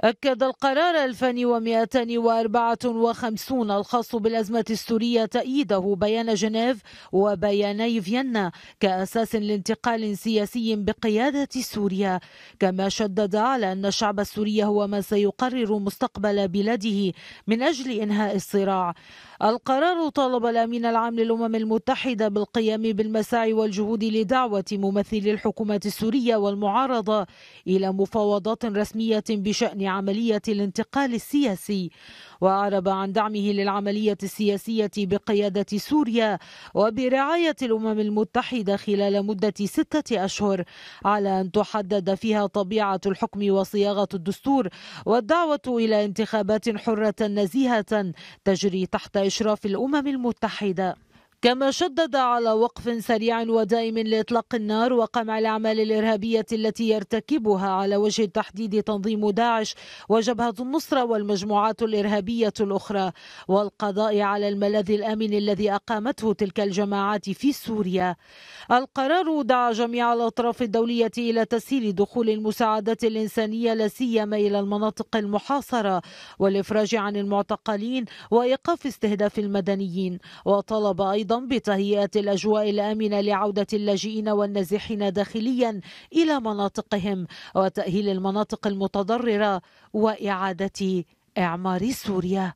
أكد القرار 1254 الخاص بالأزمة السورية تأييده بيان جنيف وبياني فيينا كأساس لانتقال سياسي بقيادة سوريا كما شدد على أن الشعب السوري هو من سيقرر مستقبل بلاده من أجل إنهاء الصراع القرار طالب الأمين العام للأمم المتحدة بالقيام بالمساعي والجهود لدعوة ممثلي الحكومة السورية والمعارضة إلى مفاوضات رسمية بشأن عملية الانتقال السياسي وأعرب عن دعمه للعملية السياسية بقيادة سوريا وبرعاية الأمم المتحدة خلال مدة ستة أشهر على أن تحدد فيها طبيعة الحكم وصياغة الدستور والدعوة إلى انتخابات حرة نزيهة تجري تحت إشراف الأمم المتحدة كما شدد على وقف سريع ودائم لإطلاق النار وقمع الأعمال الإرهابية التي يرتكبها على وجه التحديد تنظيم داعش وجبهة النصرة والمجموعات الإرهابية الأخرى والقضاء على الملاذ الآمن الذي أقامته تلك الجماعات في سوريا القرار دعا جميع الأطراف الدولية إلى تسهيل دخول المساعدات الإنسانية لا سيما إلى المناطق المحاصرة والإفراج عن المعتقلين وإيقاف استهداف المدنيين وطلب أيضا أيضا بتهيئة الأجواء الآمنة لعودة اللاجئين والنازحين داخليا إلى مناطقهم وتأهيل المناطق المتضررة وإعادة إعمار سوريا